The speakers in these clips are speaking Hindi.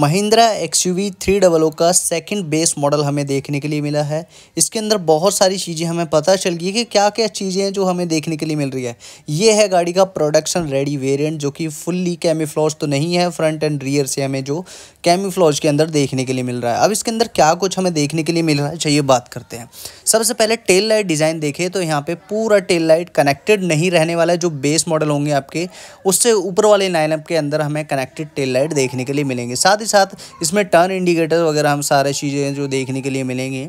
Mahindra X U V three double O का सेकंड बेस मॉडल हमें देखने के लिए मिला है इसके अंदर बहुत सारी चीज़ें हमें पता चल गई कि क्या क्या चीज़ें हैं जो हमें देखने के लिए मिल रही है ये है गाड़ी का प्रोडक्शन रेडी वेरिएंट जो कि फुल्ली कैमिफ्लॉज तो नहीं है फ्रंट एंड रियर से हमें जो कैमिफ्लॉज के अंदर देखने के लिए मिल रहा है अब इसके अंदर क्या कुछ हमें देखने के लिए मिल रहा है चाहिए बात करते हैं सबसे पहले टेल लाइट डिज़ाइन देखें तो यहाँ पर पूरा टेल लाइट कनेक्टेड नहीं रहने वाला जो बेस मॉडल होंगे आपके उससे ऊपर वाले लाइनअप के अंदर हमें कनेक्टेड टेल लाइट देखने के लिए मिलेंगे साथ ही साथ इसमें टर्न इंडिकेटर वगैरह हम सारे चीज़ें जो देखने के लिए मिलेंगे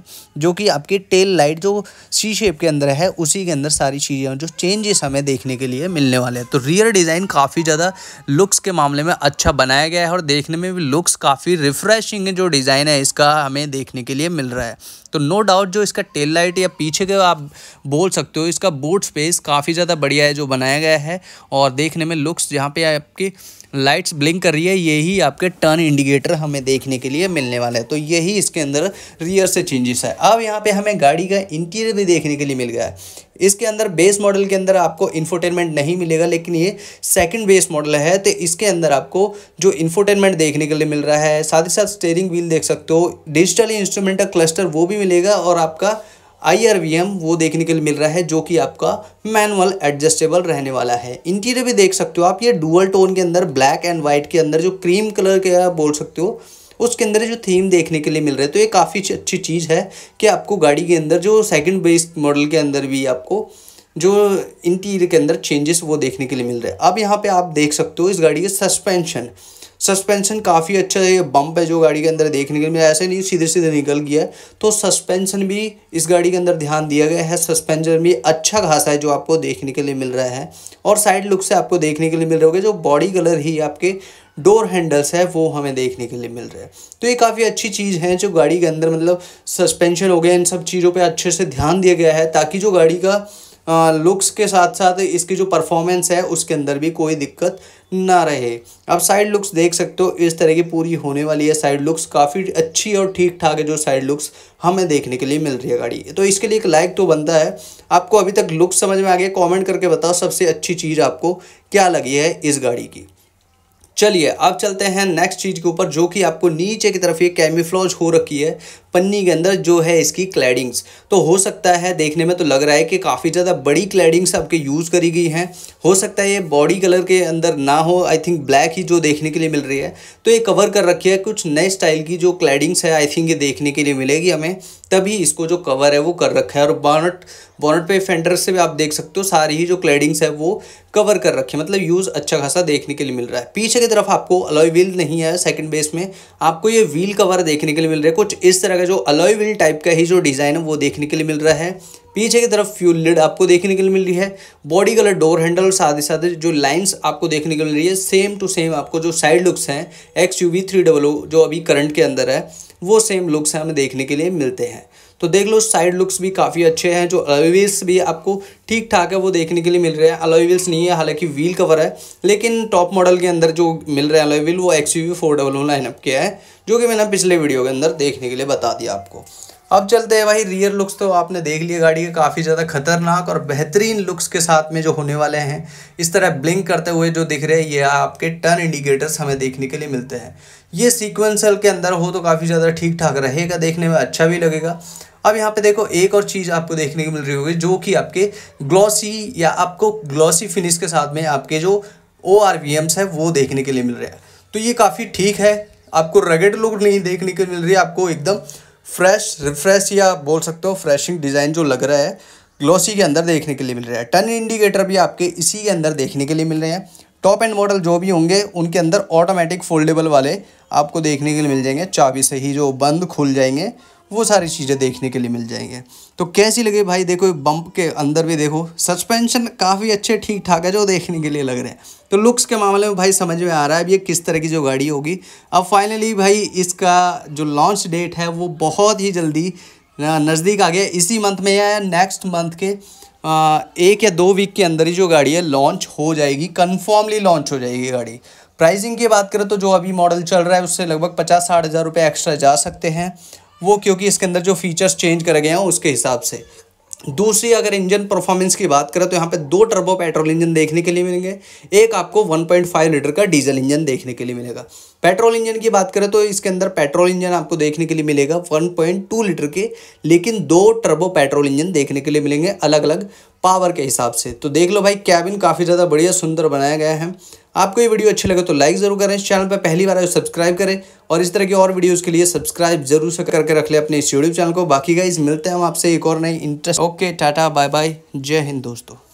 जो कि आपकी टेल लाइट जो सी शेप के अंदर है उसी के अंदर सारी चीज़ें जो चेंजेस हमें देखने के लिए मिलने वाले हैं तो रियर डिज़ाइन काफ़ी ज़्यादा लुक्स के मामले में अच्छा बनाया गया है और देखने में भी लुक्स काफ़ी रिफ्रेशिंग जो डिज़ाइन है इसका हमें देखने के लिए मिल रहा है तो नो डाउट जो इसका टेल लाइट या पीछे के आप बोल सकते हो इसका बोर्ड स्पेस काफ़ी ज़्यादा बढ़िया है जो बनाया गया है और देखने में लुक्स जहाँ पे आपकी लाइट्स ब्लिंक कर रही है यही आपके टर्न इंडिकेटर हमें देखने के लिए मिलने वाला है तो यही इसके अंदर रियर से चेंजेस है अब यहाँ पे हमें गाड़ी का इंटीरियर भी देखने के लिए मिल गया है इसके अंदर बेस मॉडल के अंदर आपको इन्फोटेनमेंट नहीं मिलेगा लेकिन ये सेकंड बेस मॉडल है तो इसके अंदर आपको जो इन्फोटेनमेंट देखने के लिए मिल रहा है साथ ही साथ स्टेयरिंग व्हील देख सकते हो डिजिटल इंस्ट्रूमेंट का क्लस्टर वो भी भी मिलेगा और आपका आई वो देखने के लिए मिल रहा है जो कि आपका मैनुअल एडजस्टेबल रहने वाला है इंटीरियर भी देख सकते हो आप ये डुअल टोन के अंदर ब्लैक एंड वाइट के अंदर जो क्रीम कलर के बोल सकते हो उसके अंदर जो थीम देखने के लिए मिल रहा है तो ये काफ़ी अच्छी चीज़ है कि आपको गाड़ी के अंदर जो सेकंड बेस मॉडल के अंदर भी आपको जो इंटीरियर के अंदर चेंजेस वो देखने के लिए मिल रहा है अब यहाँ पे आप देख सकते हो इस गाड़ी के सस्पेंशन सस्पेंशन काफ़ी अच्छा है ये बम्प है जो गाड़ी के अंदर देखने के लिए ऐसे नहीं सीधे सीधे निकल गया है तो सस्पेंशन भी इस गाड़ी के अंदर ध्यान दिया गया है सस्पेंशन भी अच्छा खासा है जो आपको देखने के लिए मिल रहा है और साइड लुक से आपको देखने के लिए मिल रहा होगा जो बॉडी कलर ही आपके डोर हैंडल्स है वो हमें देखने के लिए मिल रहा है तो ये काफ़ी अच्छी चीज़ है जो गाड़ी के अंदर मतलब सस्पेंशन हो गया इन सब चीज़ों पर अच्छे से ध्यान दिया गया है ताकि जो गाड़ी का लुक्स के साथ साथ इसकी जो परफॉर्मेंस है उसके अंदर भी कोई दिक्कत ना रहे अब साइड लुक्स देख सकते हो इस तरह की पूरी होने वाली है साइड लुक्स काफ़ी अच्छी और ठीक ठाक है जो साइड लुक्स हमें देखने के लिए मिल रही है गाड़ी तो इसके लिए एक लाइक तो बनता है आपको अभी तक लुक्स समझ में आ गया कॉमेंट करके बताओ सबसे अच्छी चीज़ आपको क्या लगी है इस गाड़ी की चलिए अब चलते हैं नेक्स्ट चीज़ के ऊपर जो कि आपको नीचे की तरफ ये कैमिफ्लॉज हो रखी है पन्नी के अंदर जो है इसकी क्लैडिंग्स तो हो सकता है देखने में तो लग रहा है कि काफ़ी ज़्यादा बड़ी क्लैडिंग्स आपके यूज़ करी गई हैं हो सकता है ये बॉडी कलर के अंदर ना हो आई थिंक ब्लैक ही जो देखने के लिए मिल रही है तो ये कवर कर रखी है कुछ नए स्टाइल की जो क्लैडिंग्स है आई थिंक ये देखने के लिए मिलेगी हमें तभी इसको जो कवर है वो कर रखा है और बॉनट बॉनट पे फेंडर से भी आप देख सकते हो सारी ही जो क्लैडिंग्स है वो कवर कर रखी है मतलब यूज़ अच्छा खासा देखने के लिए मिल रहा है पीछे की तरफ आपको अलॉय व्हील नहीं है सेकंड बेस में आपको ये व्हील कवर देखने के लिए मिल रहा है कुछ इस तरह का जो अलॉय व्हील टाइप का ही जो डिज़ाइन है वो देखने के लिए मिल रहा है पीछे की तरफ फ्यूल लिड आपको देखने के लिए मिल रही है बॉडी कलर डोर हैंडल साथ ही साथ जो लाइंस आपको देखने के लिए मिल रही है सेम टू सेम आपको जो साइड लुक्स हैं एक्स यू थ्री डबल जो अभी करंट के अंदर है वो सेम लुक्स हमें देखने के लिए मिलते हैं तो देख लो साइड लुक्स भी काफ़ी अच्छे हैं जो अलोवील्स भी आपको ठीक ठाक है वो देखने के लिए मिल रहे हैं अलोवील्स नहीं है हालांकि व्हील कवर है लेकिन टॉप मॉडल के अंदर जो मिल रहे हैं अलोवील वो X U V four double lineup के हैं जो कि मैंने पिछले वीडियो के अंदर देखने के लिए बता दिया आपको अब चलते हैं भाई रियर लुक्स तो आपने देख लिया गाड़ी के काफ़ी ज़्यादा खतरनाक और बेहतरीन लुक्स के साथ में जो होने वाले हैं इस तरह ब्लिंक करते हुए जो दिख रहे हैं ये आपके टर्न इंडिकेटर्स हमें देखने के लिए मिलते हैं ये सीक्वेंसल के अंदर हो तो काफ़ी ज़्यादा ठीक ठाक रहेगा देखने में अच्छा भी लगेगा अब यहाँ पे देखो एक और चीज़ आपको देखने को मिल रही होगी जो कि आपके ग्लॉसी या आपको ग्लॉसी फिनिश के साथ में आपके जो ओ आर वी एम्स है वो देखने के लिए मिल रहा है तो ये काफ़ी ठीक है आपको रगेड लुक नहीं देखने को मिल रही है आपको एकदम फ्रेश रिफ्रेश या आप बोल सकते हो फ्रेशिंग डिज़ाइन जो लग रहा है ग्लोसी के अंदर देखने के लिए मिल रहा है टर्न इंडिकेटर भी आपके इसी के अंदर देखने के लिए मिल रहे हैं टॉप एंड मॉडल जो भी होंगे उनके अंदर ऑटोमेटिक फोल्डेबल वाले आपको देखने के लिए मिल जाएंगे चाबी से ही जो बंद खुल जाएंगे वो सारी चीज़ें देखने के लिए मिल जाएंगे तो कैसी लगी भाई देखो बम्प के अंदर भी देखो सस्पेंशन काफ़ी अच्छे ठीक ठाक है जो देखने के लिए लग रहे हैं तो लुक्स के मामले में भाई समझ में आ रहा है अब ये किस तरह की जो गाड़ी होगी अब फाइनली भाई इसका जो लॉन्च डेट है वो बहुत ही जल्दी नज़दीक आ गया इसी मंथ में या नेक्स्ट मंथ के आ, एक या दो वीक के अंदर ही जो गाड़ी है लॉन्च हो जाएगी कन्फर्मली लॉन्च हो जाएगी गाड़ी प्राइसिंग की बात करें तो जो अभी मॉडल चल रहा है उससे लगभग पचास साठ हज़ार रुपये एक्स्ट्रा जा सकते हैं वो क्योंकि इसके अंदर जो फीचर्स चेंज करे गए हैं उसके हिसाब से दूसरी अगर इंजन परफॉर्मेंस की बात करें तो यहाँ पे दो टर्बो पेट्रोल इंजन देखने के लिए मिलेंगे एक आपको 1.5 लीटर का डीजल इंजन देखने के लिए मिलेगा पेट्रोल इंजन की बात करें तो इसके अंदर पेट्रोल इंजन आपको देखने के लिए मिलेगा 1.2 लीटर के लेकिन दो टर्बो पेट्रोल इंजन देखने के लिए मिलेंगे अलग अलग पावर के हिसाब से तो देख लो भाई कैबिन काफ़ी ज़्यादा बढ़िया सुंदर बनाया गया है आपको ये वीडियो अच्छी लगे तो लाइक जरूर करें इस चैनल पर पहली बार आए सब्सक्राइब करें और इस तरह की और वीडियोज़ के लिए सब्सक्राइब जरूर से करके रख लें अपने इस यूट्यूब चैनल को बाकी गाइज मिलते हैं हम आपसे एक और नई interest okay tata bye bye जय हिंद दोस्तों